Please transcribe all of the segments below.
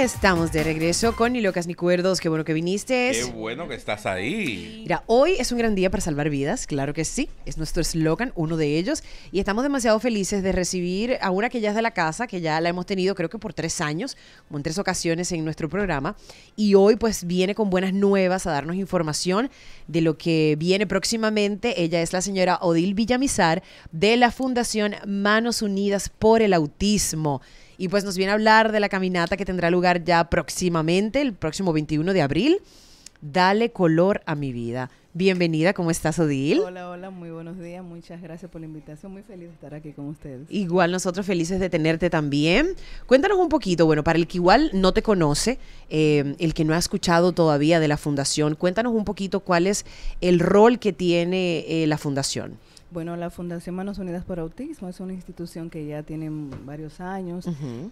Estamos de regreso con Ni Locas Ni Cuerdos. Qué bueno que viniste. Qué bueno que estás ahí. Mira, hoy es un gran día para salvar vidas, claro que sí. Es nuestro eslogan, uno de ellos. Y estamos demasiado felices de recibir a una que ya es de la casa, que ya la hemos tenido creo que por tres años, como en tres ocasiones en nuestro programa. Y hoy pues viene con buenas nuevas a darnos información de lo que viene próximamente. Ella es la señora Odil Villamizar de la Fundación Manos Unidas por el Autismo. Y pues nos viene a hablar de la caminata que tendrá lugar ya próximamente, el próximo 21 de abril. Dale color a mi vida. Bienvenida, ¿cómo estás, Odil? Hola, hola, muy buenos días, muchas gracias por la invitación, muy feliz de estar aquí con ustedes. Igual nosotros felices de tenerte también. Cuéntanos un poquito, bueno, para el que igual no te conoce, eh, el que no ha escuchado todavía de la fundación, cuéntanos un poquito cuál es el rol que tiene eh, la fundación. Bueno, la Fundación Manos Unidas por Autismo es una institución que ya tiene varios años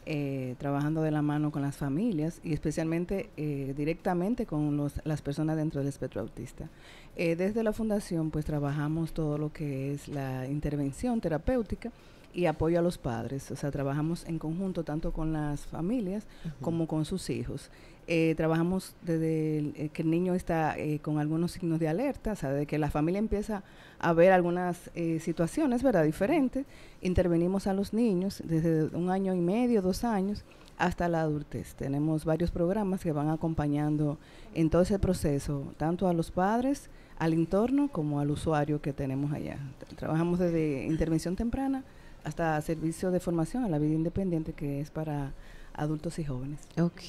eh, trabajando de la mano con las familias y especialmente eh, directamente con los, las personas dentro del espectro autista. Eh, desde la Fundación pues trabajamos todo lo que es la intervención terapéutica y apoyo a los padres. O sea, trabajamos en conjunto tanto con las familias como con sus hijos. Eh, trabajamos desde eh, que el niño está eh, con algunos signos de alerta, o sea, desde que la familia empieza a ver algunas situaciones, ¿verdad?, diferentes. Intervenimos a los niños desde un año y medio, dos años, hasta la adultez. Tenemos varios programas que van acompañando en todo ese proceso, tanto a los padres, al entorno, como al usuario que tenemos allá. Trabajamos desde intervención temprana hasta servicio de formación a la vida independiente, que es para adultos y jóvenes. Ok.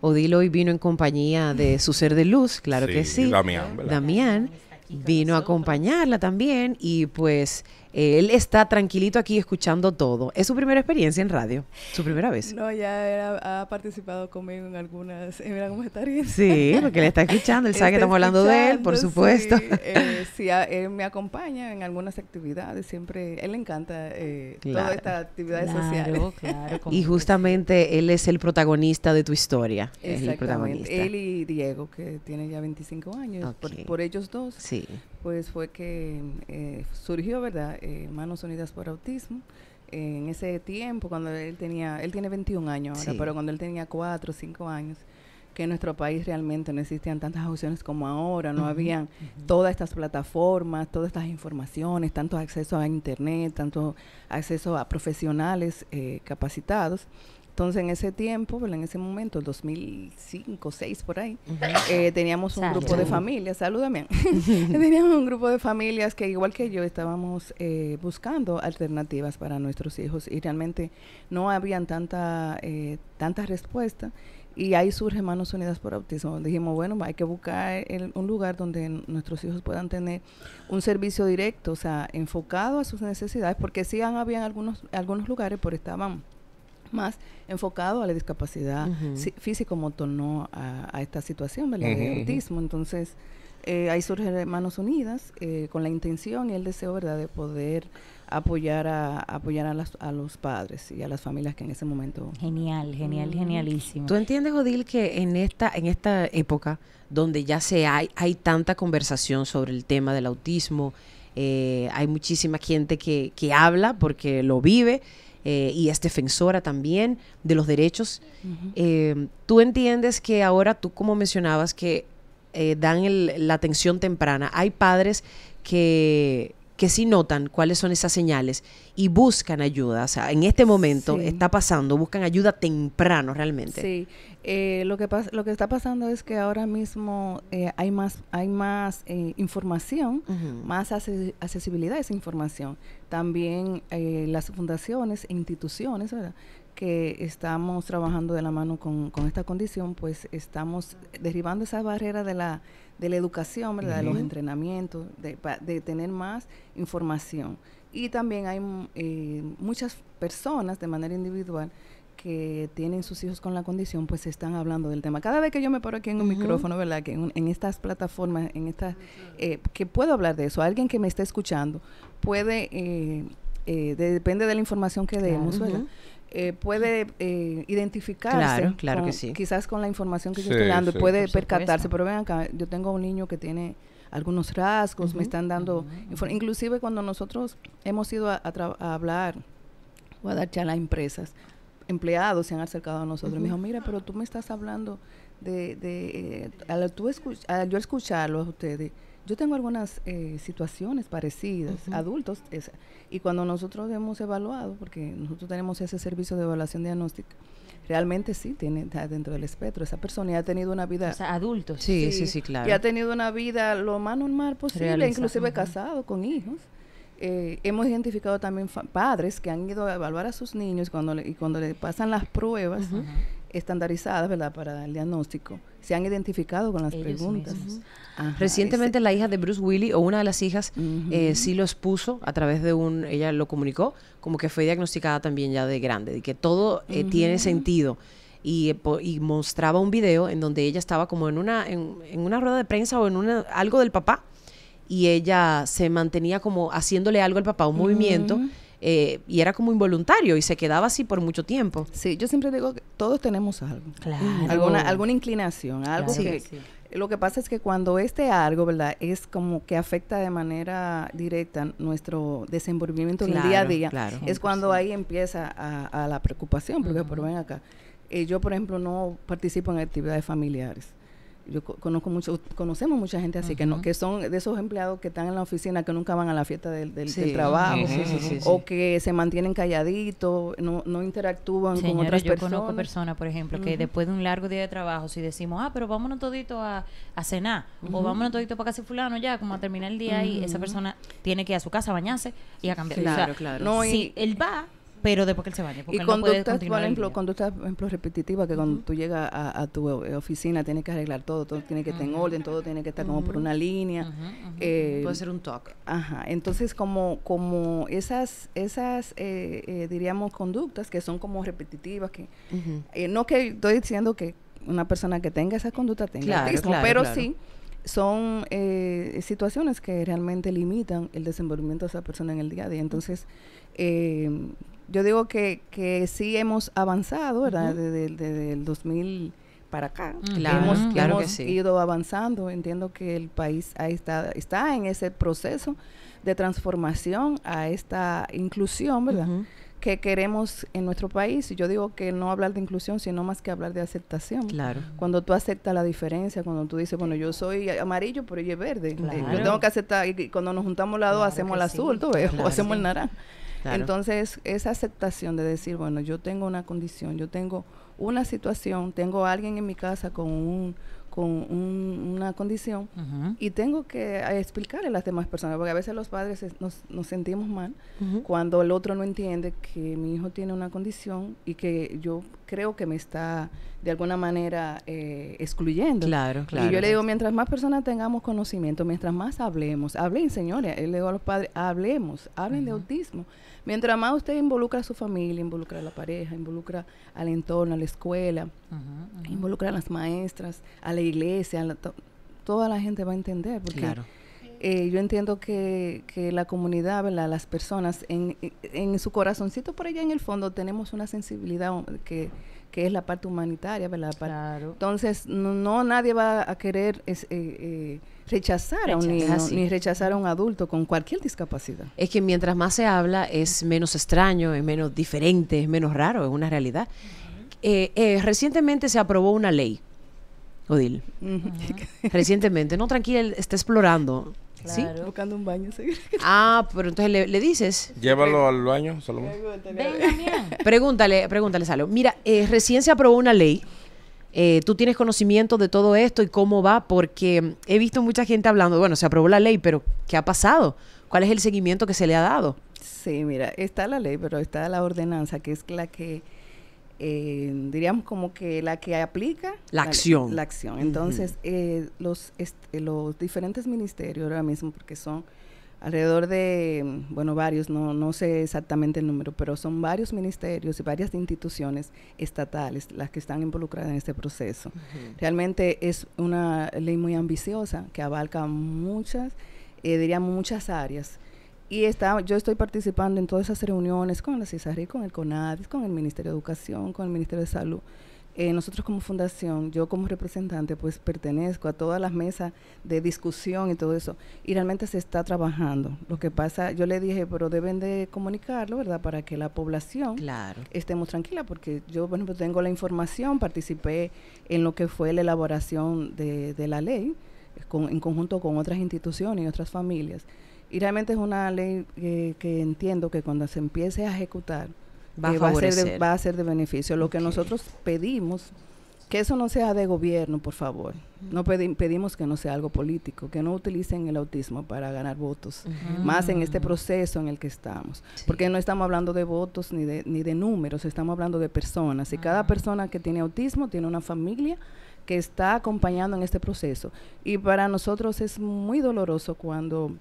Odilo hoy vino en compañía de su ser de luz, claro que sí. Damián, ¿verdad? Damián vino a acompañarla también y pues él está tranquilito aquí escuchando todo. Es su primera experiencia en radio, su primera vez. No, ya ha participado conmigo en algunas. mira cómo está Sí, porque le está escuchando, él sabe que estamos hablando de él, por supuesto. Sí, eh, él me acompaña en algunas actividades, siempre. Él le encanta eh, todas estas actividades sociales. y justamente él es el protagonista de tu historia. Él y Diego, que tiene ya 25 años, por, ellos dos. Sí pues fue que eh, surgió, ¿verdad? Eh, Manos Unidas por Autismo. en ese tiempo, cuando él tenía, él tiene 21 años ahora, pero cuando él tenía 4 o 5 años, que en nuestro país realmente no existían tantas opciones como ahora, no habían todas estas plataformas, todas estas informaciones, tanto acceso a internet, tanto acceso a profesionales eh, capacitados. Entonces, en ese tiempo, en ese momento, el 2005, 2006, por ahí, eh, teníamos un grupo de familias, salúdame, teníamos un grupo de familias que igual que yo estábamos eh, buscando alternativas para nuestros hijos y realmente no habían tanta, eh, tanta respuesta. Y ahí surge Manos Unidas por Autismo. Dijimos, bueno, hay que buscar un lugar donde nuestros hijos puedan tener un servicio directo, o sea, enfocado a sus necesidades, porque sí han, habían algunos, algunos lugares, por estábamos más enfocado a la discapacidad físico-motor, a, esta situación, del autismo. Entonces, eh, ahí surge Manos Unidas eh, con la intención y el deseo, ¿verdad?, de poder apoyar a apoyar a, las, a los padres y a las familias que en ese momento genial genial mm. genialísimo tú entiendes Odil que en esta en esta época donde ya se hay hay tanta conversación sobre el tema del autismo eh, hay muchísima gente que, que habla porque lo vive eh, y es defensora también de los derechos. Eh, tú entiendes que ahora, tú como mencionabas, que eh, dan la atención temprana. Hay padres que, que si notan cuáles son esas señales y buscan ayuda, o sea, en este momento está pasando, buscan ayuda temprano realmente. Sí, eh, lo, que lo que está pasando es que ahora mismo eh, hay más, hay más eh, información, más accesibilidad a esa información. También las fundaciones e instituciones, que estamos trabajando de la mano con, con esta condición, pues estamos derribando esa barrera de la de la educación, ¿verdad? De los entrenamientos, de, tener más información. Y también hay mm, eh, muchas personas de manera individual que tienen sus hijos con la condición, pues están hablando del tema. Cada vez que yo me paro aquí en un micrófono, ¿verdad? Que en, estas plataformas, en estas, eh, que puedo hablar de eso. Alguien que me está escuchando puede, eh, depende de la información que demos, eh, puede eh, identificarse quizás con la información que yo estoy dando puede percatarse pero ven acá yo tengo un niño que tiene algunos rasgos me están dando ah. inclusive cuando nosotros hemos ido a, hablar o a dar charla a empresas empleados se han acercado a nosotros me dijo mira pero tú me estás hablando de, de eh, tú yo escucharlo a ustedes yo tengo algunas eh, situaciones parecidas, adultos, y cuando nosotros hemos evaluado, porque nosotros tenemos ese servicio de evaluación diagnóstica, realmente sí tiene está dentro del espectro. Esa persona Y ha tenido una vida. O sea, adultos. Sí, sí, sí, claro. Y ha tenido una vida lo más normal posible, inclusive casado, con hijos. Eh, hemos identificado también padres que han ido a evaluar a sus niños cuando y cuando le pasan las pruebas estandarizadas ¿verdad? para el diagnóstico se han identificado con las preguntas. Recientemente la hija de Bruce Willis o una de las hijas eh, sí lo expuso a través de un, ella lo comunicó, como que fue diagnosticada también ya de grande, de que todo eh, tiene sentido. Y, eh, y, mostraba un video en donde ella estaba como en una, en, una rueda de prensa o en una, algo del papá y ella se mantenía como haciéndole algo al papá, un movimiento eh, y era como involuntario y se quedaba así por mucho tiempo. Sí, yo siempre digo que todos tenemos algo. Claro. Alguna, alguna inclinación, algo que... Lo que pasa es que cuando este algo, ¿verdad? Es como que afecta de manera directa nuestro desenvolvimiento en el día a día. Es cuando ahí empieza a, la preocupación, porque por pues, ven acá. Eh, yo, por ejemplo, no participo en actividades familiares yo conozco mucho, conocemos mucha gente así, que no, que son de esos empleados que están en la oficina, que nunca van a la fiesta del, del, trabajo, o que se mantienen calladitos, no, no interactúan con otras personas. Yo conozco personas, por ejemplo, que después de un largo día de trabajo, si decimos, ah, pero vámonos todito a, cenar, o vámonos todito para casa fulano ya, como a terminar el día, y esa persona tiene que ir a su casa bañarse y a cambiar. Claro, claro. si él va pero después que él se vaya. Porque y conductas, por ejemplo, conductas, repetitivas, que cuando tú llegas a, tu e, oficina tienes que arreglar todo, todo tiene que estar en orden, todo tiene que estar como por una línea. Eh, puede ser un toque. Ajá, entonces como, como esas, esas eh, eh, diríamos, conductas que son como repetitivas, que no que estoy diciendo que una persona que tenga esa conducta tenga pero sí son situaciones que realmente limitan el desenvolvimiento de esa persona en el día a día. Entonces, eh, yo digo que, que sí hemos avanzado, ¿verdad? desde, el 2000 para acá. Mm, claro, hemos, hemos ido avanzando. Entiendo que el país está, está en ese proceso de transformación a esta inclusión, ¿verdad? Que queremos en nuestro país. Y Yo digo que no hablar de inclusión, sino más que hablar de aceptación. Claro. Cuando tú aceptas la diferencia, cuando tú dices, bueno, yo soy amarillo, pero ella es verde. Yo tengo que aceptar. Y cuando nos juntamos los dos, hacemos el azul, tú ves, o hacemos el naranja. Entonces, esa aceptación de decir, bueno, yo tengo una condición, yo tengo una situación, tengo a alguien en mi casa con un, con una condición y tengo que eh, explicarle a las demás personas, porque a veces los padres nos, sentimos mal cuando el otro no entiende que mi hijo tiene una condición y que yo creo que me está de alguna manera eh, excluyendo. Claro, claro. Y yo le digo, mientras más personas tengamos conocimiento, mientras más hablemos, hablen señores, le digo a los padres, hablemos, hablen de autismo. Mientras más usted involucra a su familia, involucra a la pareja, involucra al entorno, a la escuela, involucra a las maestras, a la iglesia, toda la gente va a entender. claro eh, yo entiendo que, que la comunidad, las personas, en, en, su corazoncito por allá en el fondo tenemos una sensibilidad que, es la parte humanitaria, ¿verdad? Claro. Entonces, no, nadie va a querer eh, eh, rechazar a un niño, ni rechazar a un adulto con cualquier discapacidad. Es que mientras más se habla, es menos extraño, es menos diferente, es menos raro, es una realidad. recientemente se aprobó una ley, Odil. Recientemente, no, tranquila, está explorando ¿Sí? Buscando un baño. Ah, pero entonces le, dices. Llévalo al baño, Salomón. pregúntale, pregúntale, Salomón. Mira, eh, recién se aprobó una ley. Eh, ¿Tú tienes conocimiento de todo esto y cómo va? Porque he visto mucha gente hablando, bueno, se aprobó la ley, pero ¿qué ha pasado? ¿Cuál es el seguimiento que se le ha dado? Sí, mira, está la ley, pero está la ordenanza, que es la que eh, diríamos como que la que aplica la, acción. La, acción. Entonces, eh, los, eh, los diferentes ministerios ahora mismo, porque son alrededor de, bueno, varios, no, no sé exactamente el número, pero son varios ministerios y varias instituciones estatales las que están involucradas en este proceso. Realmente es una ley muy ambiciosa que abarca muchas, diría muchas áreas. Y está, yo estoy participando en todas esas reuniones con la CISARI, con el CONADIS, con el Ministerio de Educación, con el Ministerio de Salud. Eh, nosotros como fundación, yo como representante, pues pertenezco a todas las mesas de discusión y todo eso. Y realmente se está trabajando. Lo que pasa, yo le dije, pero deben de comunicarlo, ¿verdad? Para que la población estemos tranquila, porque yo, por ejemplo, tengo la información, participé en lo que fue la elaboración de, de la ley, eh, en conjunto con otras instituciones y otras familias. Y realmente es una ley eh, que entiendo que cuando se empiece a ejecutar va, a, eh, ser de, beneficio. Lo que nosotros pedimos, que eso no sea de gobierno, por favor. No pedimos que no sea algo político, que no utilicen el autismo para ganar votos, más en este proceso en el que estamos. Porque no estamos hablando de votos ni de, ni de números, estamos hablando de personas. Y cada ah. persona que tiene autismo tiene una familia que está acompañando en este proceso. Y para nosotros es muy doloroso cuando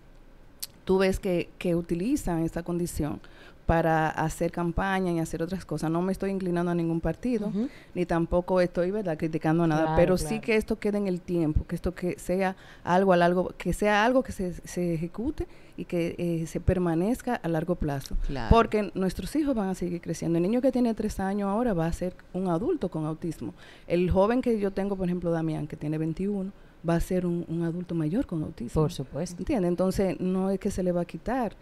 tú ves que, que utilizan esta condición para hacer campaña y hacer otras cosas. No me estoy inclinando a ningún partido, ni tampoco estoy ¿verdad? criticando nada, pero sí que esto quede en el tiempo, que esto que sea algo a largo, que sea algo que se, se ejecute y que eh, se permanezca a largo plazo. Porque nuestros hijos van a seguir creciendo. El niño que tiene tres años ahora va a ser un adulto con autismo. El joven que yo tengo, por ejemplo, Damián, que tiene 21, va a ser un, adulto mayor con autismo. Por supuesto. ¿Entiendes? Entonces, no es que se le va a quitar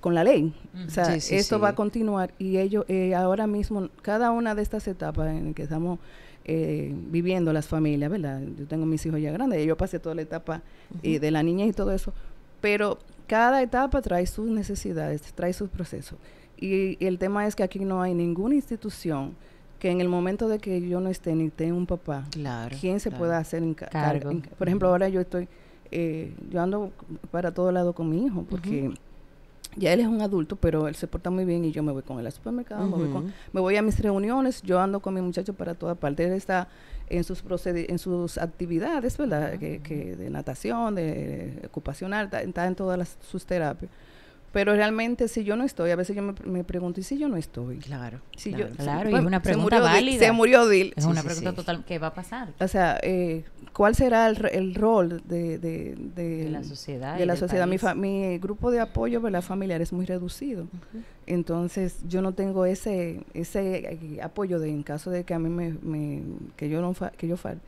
con la ley. O sea, esto va a continuar y ellos eh, ahora mismo, cada una de estas etapas en que estamos eh, viviendo las familias, ¿verdad? Yo tengo mis hijos ya grandes, yo pasé toda la etapa eh, de la niña y todo eso, pero cada etapa trae sus necesidades, trae sus procesos. Y, el tema es que aquí no hay ninguna institución que en el momento de que yo no esté ni tenga un papá, claro, ¿quién se pueda hacer en cargo? por ejemplo, ahora yo estoy, yo ando para todo lado con mi hijo, porque ya él es un adulto, pero él se porta muy bien y yo me voy con él al supermercado, me, voy a mis reuniones, yo ando con mi muchacho para toda parte. Él está en sus en sus actividades, ¿verdad? que, de natación, de ocupacional, está, está en todas sus terapias. Pero realmente, si yo no estoy, a veces yo me, me pregunto, ¿y si yo no estoy? Claro. claro, y es una pregunta se murió válida. se murió Dil. Es una pregunta total, ¿qué va a pasar? O sea, eh, ¿cuál será el, rol de, de, la sociedad? De la sociedad. Mi, mi, grupo de apoyo familiar es muy reducido. Entonces, yo no tengo ese ese eh, apoyo de en caso de que a mí me, que yo no que yo falte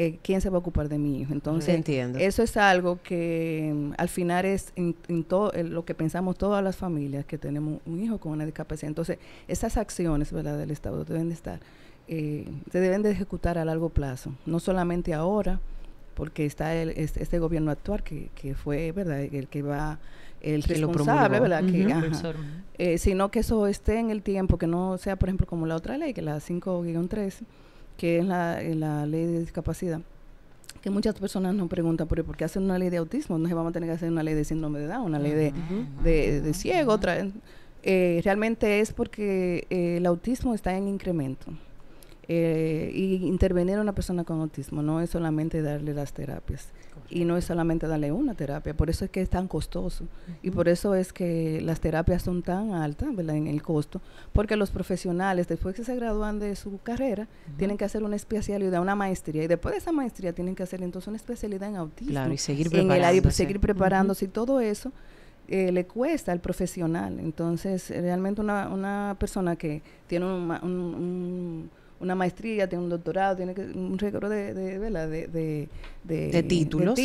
eh, ¿quién se va a ocupar de mi hijo? Entonces, eso es algo que mm, al final es en, todo eh, lo que pensamos todas las familias que tenemos un hijo con una discapacidad. Entonces, esas acciones ¿verdad? del Estado deben de estar, eh, se deben de ejecutar a largo plazo, no solamente ahora, porque está este, gobierno actual que, fue verdad el que va el que responsable verdad sino que eso esté en el tiempo que no sea por ejemplo como la otra ley que la 5 13 que es eh, la, ley de discapacidad, que muchas personas nos preguntan, ¿por qué hacer una ley de autismo? No se vamos a tener que hacer una ley de síndrome de edad, una ley de, ah, ciego, otra. Eh, realmente es porque eh, el autismo está en incremento. y intervenir a una persona con autismo no es solamente darle las terapias y no es solamente darle una terapia, por eso es que es tan costoso y por eso es que las terapias son tan altas ¿verdad? en el costo, porque los profesionales después que se gradúan de su carrera tienen que hacer una especialidad, una maestría y después de esa maestría tienen que hacer entonces una especialidad en autismo, claro, y seguir pues, seguir preparándose y todo eso eh, le cuesta al profesional, entonces realmente una, una persona que tiene un una maestría, tiene un doctorado, tiene que, un récord de, de, de, títulos,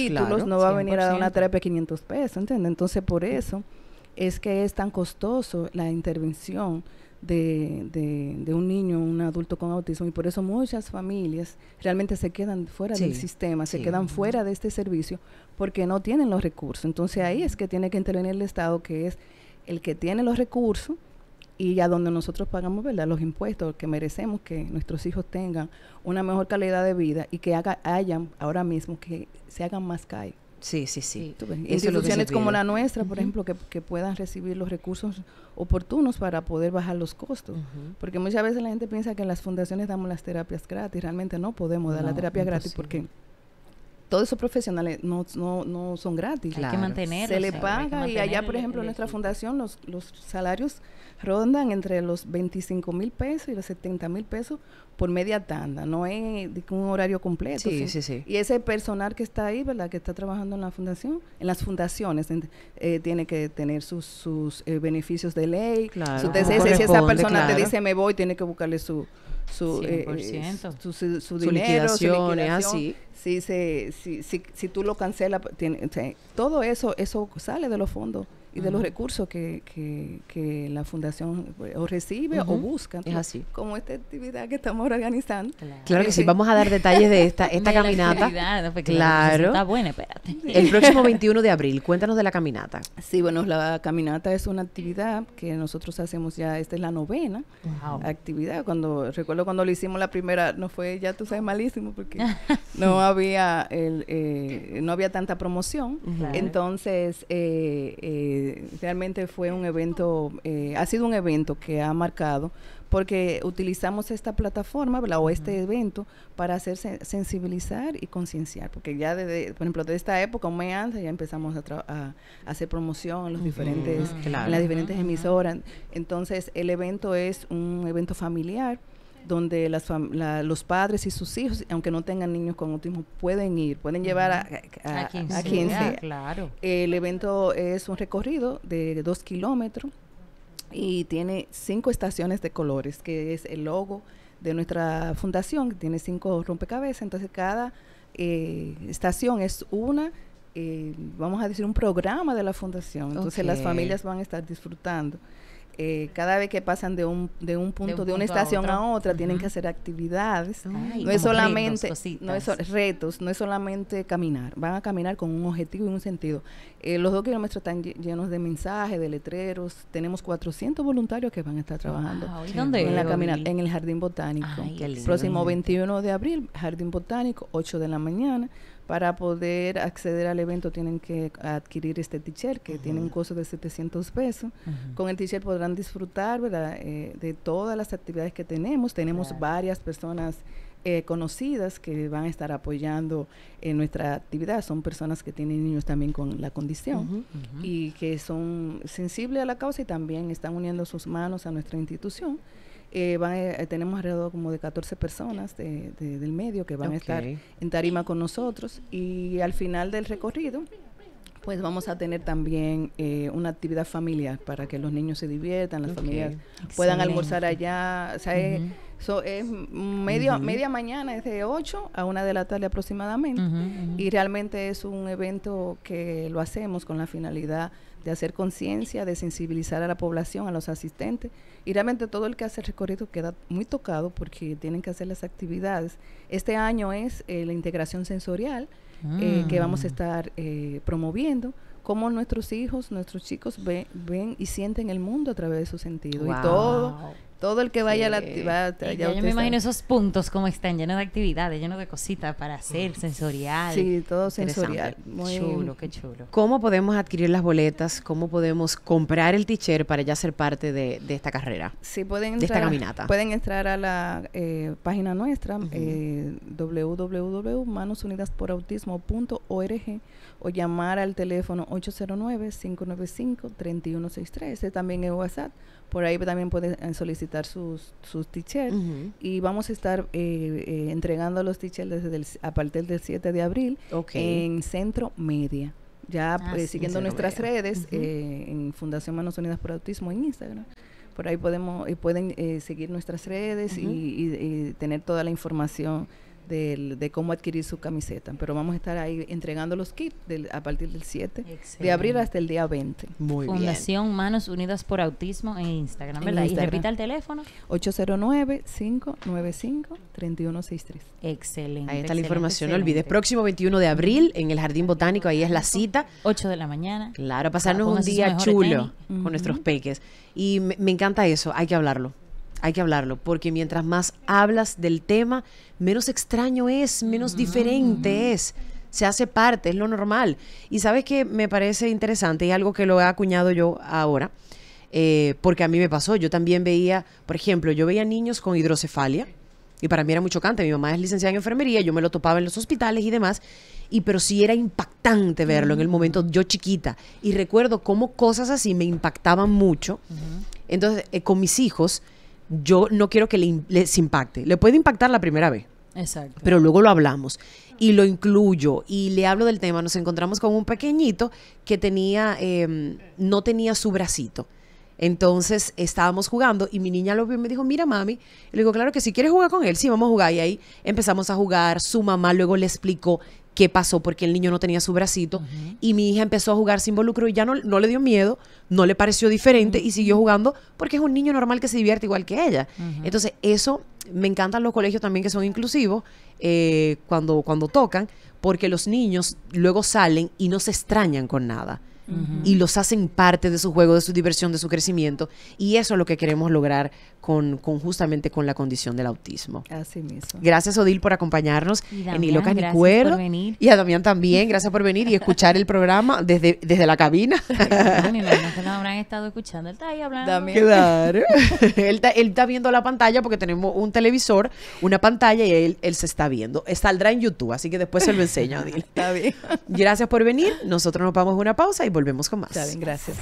no va a venir a dar una terapia de 500 pesos, ¿entiendes? Entonces, por eso es que es tan costoso la intervención de, de, un niño, un adulto con autismo, y por eso muchas familias realmente se quedan fuera del sistema, se quedan fuera de este servicio porque no tienen los recursos. Entonces ahí es que tiene que intervenir el Estado, que es el que tiene los recursos, y a donde nosotros pagamos ¿verdad? los impuestos que merecemos que nuestros hijos tengan una mejor calidad de vida y que haga, hayan ahora mismo que se hagan más CAI. Sí, sí, sí. instituciones como la nuestra, por ejemplo, que, puedan recibir los recursos oportunos para poder bajar los costos. Porque muchas veces la gente piensa que en las fundaciones damos las terapias gratis, realmente no podemos dar la terapia gratis porque todos esos profesionales no, no, no son gratis. Hay que mantenerlos. Se le paga y allá, por ejemplo, en nuestra fundación los, los salarios rondan entre los 25 mil pesos y los 70 mil pesos por media tanda, no es un horario completo. Sí, ¿sí? sí, Y ese personal que está ahí, ¿verdad? Que está trabajando en la fundación, en las fundaciones, eh, tiene que tener sus, sus eh, beneficios de ley. Claro. si esa persona te dice me voy, tiene que buscarle su su, eh, eh su, su, su, dinero, su liquidaciones, ¿eh? así. Si, se, si, si, si, tú lo cancelas, tiene, todo eso, eso sale de los fondos y de los recursos que, la fundación eh, o recibe o busca. Es así. Como esta actividad que estamos organizando. Claro, que sí. Eh, vamos a dar detalles de esta, esta de caminata. claro. Está buena, espérate. El próximo 21 de abril, cuéntanos de la caminata. Sí, bueno, la caminata es una actividad que nosotros hacemos ya, esta es la novena actividad. Cuando Recuerdo cuando lo hicimos la primera, no fue, ya tú sabes, malísimo porque no había el, eh, no había tanta promoción. Entonces, eh, eh eh, realmente fue un evento, eh, ha sido un evento que ha marcado porque utilizamos esta plataforma o este evento para hacer sensibilizar y concienciar, porque ya desde, por ejemplo, de esta época, un antes, ya empezamos a, hacer promoción los diferentes, en las diferentes emisoras. Entonces, el evento es un evento familiar donde los padres y sus hijos, aunque no tengan niños con autismo, pueden ir, pueden llevar a, a, Claro. El evento es un recorrido de dos kilómetros y tiene cinco estaciones de colores, que es el logo de nuestra fundación, que tiene cinco rompecabezas, entonces cada eh, estación es una eh, vamos a decir, un programa de la fundación. Entonces las familias van a estar disfrutando. Eh, cada vez que pasan de un, de un punto, de, una estación a, otra, tienen que hacer actividades. no es solamente retos, no es, retos, no es solamente caminar, van a caminar con un objetivo y un sentido. Eh, los dos kilómetros están llenos de mensajes, de letreros, tenemos 400 voluntarios que van a estar trabajando. en, la en el Jardín Botánico. El Próximo 21 de abril, Jardín Botánico, 8 de la mañana. Para poder acceder al evento tienen que adquirir este t-shirt que tiene un costo de 700 pesos. Con el t-shirt podrán disfrutar eh, de todas las actividades que tenemos. Tenemos varias personas eh, conocidas que van a estar apoyando en nuestra actividad. Son personas que tienen niños también con la condición y que son sensibles a la causa y también están uniendo sus manos a nuestra institución. Eh, van, eh, tenemos alrededor como de 14 personas del medio que van a estar en tarima con nosotros y al final del recorrido pues vamos a tener también eh, una actividad familiar para que los niños se diviertan, las familias puedan almorzar allá. O sea, es, medio, media mañana, es de 8 a 1 de la tarde aproximadamente. y realmente es un evento que lo hacemos con la finalidad de hacer conciencia, de sensibilizar a la población, a los asistentes. Y realmente todo el que hace el recorrido queda muy tocado porque tienen que hacer las actividades. Este año es eh, la integración sensorial eh, ah. que vamos a estar eh, promoviendo cómo nuestros hijos, nuestros chicos ven y sienten el mundo a través de su sentidos. Y todo todo el que vaya a la actividad. yo me imagino esos puntos como están, llenos de actividades, llenos de cositas para hacer, sensorial. Sí, todo sensorial. Muy chulo, qué chulo. ¿Cómo podemos adquirir las boletas? ¿Cómo podemos comprar el t-shirt para ya ser parte de, esta carrera? Sí, pueden entrar, esta caminata. Pueden entrar a la eh, página nuestra, eh, www.manosunidasporautismo.org o llamar al teléfono 809-595-3163. también en WhatsApp. Por ahí también pueden eh, solicitar sus, sus t y vamos a estar eh, eh entregando los t desde a partir del 7 de abril en Centro Media. Ya ah, siguiendo nuestras redes eh, en Fundación Manos Unidas por Autismo en Instagram. Por ahí podemos eh, pueden seguir nuestras redes y, tener toda la información de, cómo adquirir su camiseta. Pero vamos a estar ahí entregando los kits a partir del 7 de abril hasta el día 20. Muy Fundación Manos Unidas por Autismo en Instagram, ¿verdad? Y repita el teléfono. 809-595-3163. Excelente. Ahí está la información, no olvides. Próximo 21 de abril en el Jardín Botánico, ahí es la cita. 8 de la mañana. Claro, pasarnos un día chulo con nuestros peques. Y me encanta eso, hay que hablarlo hay que hablarlo, porque mientras más hablas del tema, menos extraño es, menos diferente es. Se hace parte, es lo normal. Y sabes que me parece interesante y algo que lo he acuñado yo ahora, eh, porque a mí me pasó. Yo también veía, por ejemplo, yo veía niños con hidrocefalia y para mí era muy chocante. Mi mamá es licenciada en enfermería, yo me lo topaba en los hospitales y demás, y pero sí era impactante verlo en el mm. momento yo chiquita. Y recuerdo cómo cosas así me impactaban mucho. Entonces, eh, con mis hijos, yo no quiero que le, les impacte. Le puede impactar la primera vez. Pero luego lo hablamos y lo incluyo y le hablo del tema. Nos encontramos con un pequeñito que tenía, em, no tenía su bracito. Entonces estábamos jugando y mi niña lo y me dijo, mira mami, le digo, claro que si quieres jugar con él, sí, vamos a jugar. Y ahí empezamos a jugar, su mamá luego le explicó qué pasó, porque el niño no tenía su bracito. Y mi hija empezó a jugar, sin volucro y ya no, no le dio miedo, no le pareció diferente y siguió jugando porque es un niño normal que se divierte igual que ella. Entonces, eso me encantan los colegios también que son inclusivos eh, cuando, cuando tocan, porque los niños luego salen y no se extrañan con nada. y los hacen parte de su juego, de su diversión, de su crecimiento. Y eso es lo que queremos lograr con, justamente con la condición del autismo. Así mismo. Gracias, Odil, por acompañarnos en Hilo Canicuero. Y a Damián también, gracias por venir y escuchar el programa desde, desde la cabina. que no habrán estado escuchando, él está ahí hablando. él, está, viendo la pantalla porque tenemos un televisor, una pantalla y él, él se está viendo. Saldrá en YouTube, así que después se lo enseño Odil. está bien. Gracias por venir. Nosotros nos vamos a una pausa y volvemos con más. Está bien, gracias.